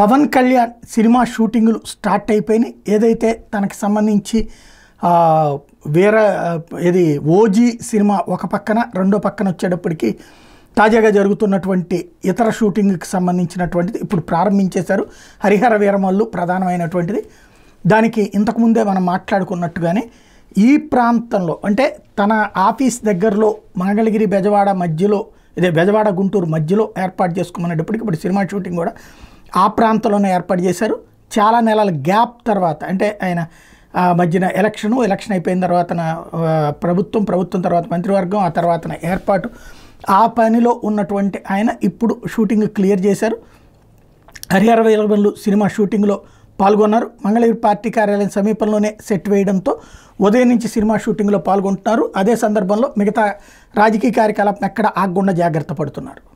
Pawan Kalyan cinema షూటింగ్లు start అయిపోయినాయి ఏదైతే తనకు సంబంధించి వేరే ఇది ఓజీ సినిమా ఒక పక్కన రెండో పక్కన వచ్చేటప్పటికి తాజాగా జరుగుతున్నటువంటి ఇతర షూటింగ్కి సంబంధించినటువంటిది ఇప్పుడు ప్రారంభించేశారు హరిహర వీరమల్లు ప్రధానమైనటువంటిది దానికి ఇంతకుముందే మనం మాట్లాడుకున్నట్టుగానే ఈ ప్రాంతంలో అంటే తన ఆఫీస్ దగ్గరలో మంగళగిరి బెజవాడ మధ్యలో ఇదే బెజవాడ గుంటూరు మధ్యలో ఏర్పాటు చేసుకున్నప్పటికీ ఇప్పుడు సినిమా షూటింగ్ కూడా ఆ ప్రాంతంలోనే ఏర్పాటు చేశారు చాలా నెలల గ్యాప్ తర్వాత అంటే ఆయన మధ్యన ఎలక్షను ఎలక్షన్ అయిపోయిన తర్వాత ప్రభుత్వం ప్రభుత్వం తర్వాత మంత్రివర్గం ఆ తర్వాత ఏర్పాటు ఆ పనిలో ఉన్నటువంటి ఆయన ఇప్పుడు షూటింగ్ క్లియర్ చేశారు హరిహర వీరబలు సినిమా షూటింగ్లో పాల్గొన్నారు మంగళగిరి పార్టీ కార్యాలయం సమీపంలోనే సెట్ వేయడంతో ఉదయం నుంచి సినిమా షూటింగ్లో పాల్గొంటున్నారు అదే సందర్భంలో మిగతా రాజకీయ కార్యకలాపం ఎక్కడ ఆగకుండా జాగ్రత్త పడుతున్నారు